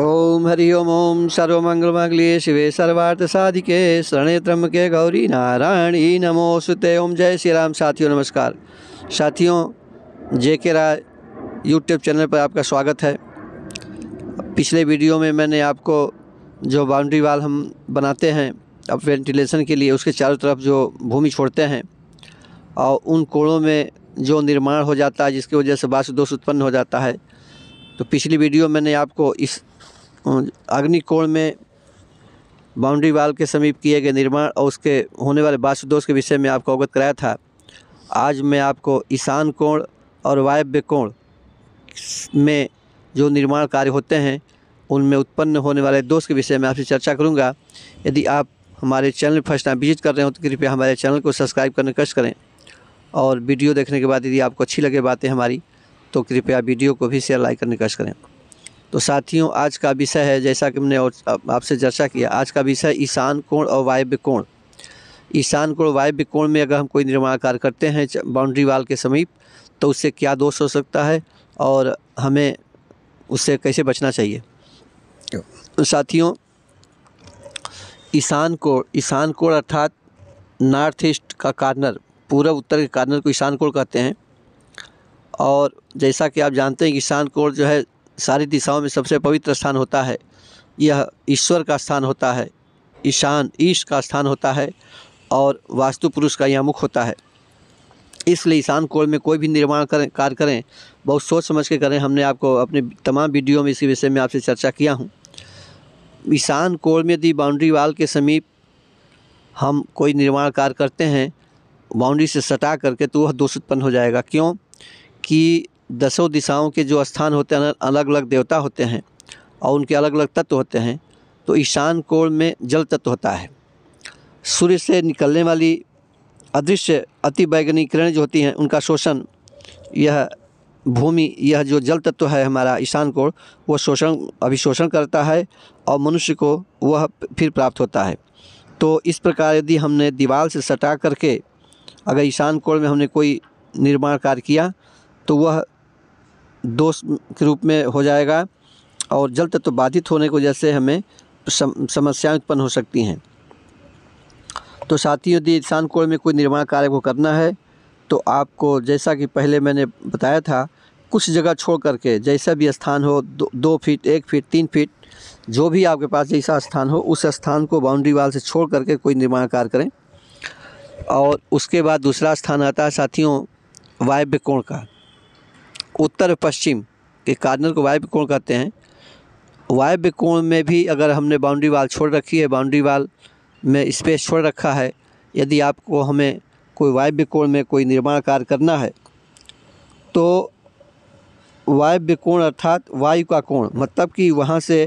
ओम हरि ओम ओम सर्वमंगलमंगल्ये शिवे सर्वार्थ साधिके शरणे के गौरी नारायण ई नमो सुते ओम जय श्री राम साथियों नमस्कार साथियों जे के राय यूट्यूब चैनल पर आपका स्वागत है पिछले वीडियो में मैंने आपको जो बाउंड्री वाल हम बनाते हैं अब वेंटिलेशन के लिए उसके चारों तरफ जो भूमि छोड़ते हैं और उन कोड़ों में जो निर्माण हो जाता है जिसकी वजह से वास्तु दोष उत्पन्न हो जाता है तो पिछली वीडियो मैंने आपको इस अग्निकोण में बाउंड्री वाल के समीप किए गए निर्माण और उसके होने वाले वास्तुदोष के विषय में आपको अवगत कराया था आज मैं आपको ईशान कोण और वायव्य कोण में जो निर्माण कार्य होते हैं उनमें उत्पन्न होने वाले दोष के विषय में आपसे चर्चा करूंगा यदि आप हमारे चैनल फर्स्ट टाइम विजिट कर रहे हो तो कृपया हमारे चैनल को सब्सक्राइब करने कष्ट करें और वीडियो देखने के बाद यदि आपको अच्छी लगे बातें हमारी तो कृपया वीडियो को भी शेयर लाइक करने कष्ट करें तो साथियों आज का विषय है जैसा कि मैंने आपसे चर्चा किया आज का विषय ईशान कोण और वायव्य कोण ईशान कोण वायव्य कोण में अगर हम कोई निर्माण कार्य करते हैं बाउंड्री वाल के समीप तो उससे क्या दोष हो सकता है और हमें उससे कैसे बचना चाहिए तो साथियों ईशान कोण ईशान कोण अर्थात नॉर्थ ईस्ट का कार्नर पूर्व उत्तर के कार्नर को ईशान कोण कहते हैं और जैसा कि आप जानते हैं ईशान कोण जो है सारी दिशाओं में सबसे पवित्र स्थान होता है यह ईश्वर का स्थान होता है ईशान ईश का स्थान होता है और वास्तु पुरुष का यह मुख होता है इसलिए ईशान कोण में कोई भी निर्माण करें कार्य करें बहुत सोच समझ के करें हमने आपको अपने तमाम वीडियो में इसी विषय में आपसे चर्चा किया हूँ ईशान कोण में यदि बाउंड्री वाल के समीप हम कोई निर्माण कार्य करते हैं बाउंड्री से सटा करके तो वह दोष उत्पन्न हो जाएगा क्यों कि दसों दिशाओं के जो स्थान होते हैं अलग अलग देवता होते हैं और उनके अलग अलग तत्व होते हैं तो ईशान कोण में जल तत्व होता है सूर्य से निकलने वाली अदृश्य अति बैगनी किरण जो होती हैं उनका शोषण यह भूमि यह जो जल तत्व है हमारा ईशान कोण वह शोषण अभिशोषण करता है और मनुष्य को वह फिर प्राप्त होता है तो इस प्रकार यदि हमने दीवार से सटा करके अगर ईशान कोण में हमने कोई निर्माण कार्य किया तो वह दोष के रूप में हो जाएगा और जल तत्व बाधित होने की वजह से हमें सम, समस्याएं उत्पन्न हो सकती हैं तो साथियों यदि इंसान कोण में कोई निर्माण कार्य को करना है तो आपको जैसा कि पहले मैंने बताया था कुछ जगह छोड़ करके जैसा भी स्थान हो दो, दो फीट एक फीट तीन फीट जो भी आपके पास जैसा स्थान हो उस स्थान को बाउंड्री वाल से छोड़ करके कोई निर्माण कार्य करें और उसके बाद दूसरा स्थान आता है साथियों वायव्य कोण का उत्तर पश्चिम के कार्नर को वायव्य कोण कहते हैं वायव्य कोण में भी अगर हमने बाउंड्री वाल छोड़ रखी है बाउंड्री वाल में स्पेस छोड़ रखा है यदि आपको हमें कोई वायव्य कोण में कोई निर्माण कार्य करना है तो वायव्य कोण अर्थात वायु का कोण मतलब कि वहाँ से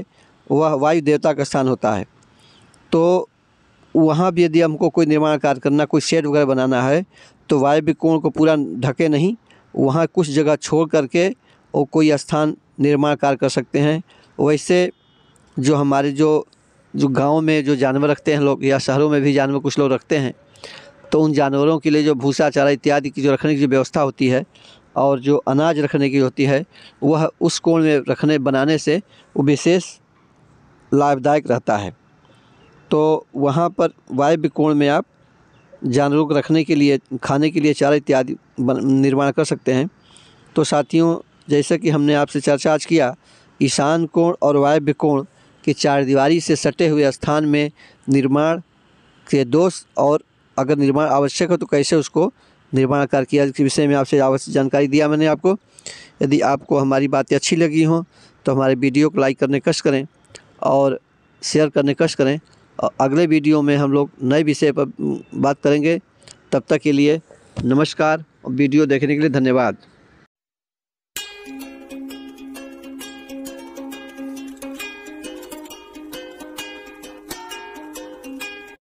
वह वायु देवता का स्थान होता है तो वहाँ भी यदि हमको कोई निर्माण कार्य करना कोई शेड वगैरह बनाना है तो वायव्य कोण को पूरा ढके नहीं वहाँ कुछ जगह छोड़ करके और कोई स्थान निर्माण कार्य कर सकते हैं वैसे जो हमारे जो जो गांव में जो जानवर रखते हैं लोग या शहरों में भी जानवर कुछ लोग रखते हैं तो उन जानवरों के लिए जो भूसा चारा इत्यादि की जो रखने की जो व्यवस्था होती है और जो अनाज रखने की होती है वह उस कोण में रखने बनाने से वो विशेष लाभदायक रहता है तो वहाँ पर वायव्य कोण में आप जानवरों को रखने के लिए खाने के लिए चारा इत्यादि निर्माण कर सकते हैं तो साथियों जैसा कि हमने आपसे चर्चा आज किया ईशान कोण और वायव्य कोण के चार दीवारी से सटे हुए स्थान में निर्माण के दोष और अगर निर्माण आवश्यक हो तो कैसे उसको निर्माण कार्य किया इस विषय में आपसे आवश्यक जानकारी दिया मैंने आपको यदि आपको हमारी बातें अच्छी लगी हों तो हमारे वीडियो को लाइक करने कष्ट करें और शेयर करने कष्ट करें अगले वीडियो में हम लोग नए विषय पर बात करेंगे तब तक के लिए नमस्कार वीडियो देखने के लिए धन्यवाद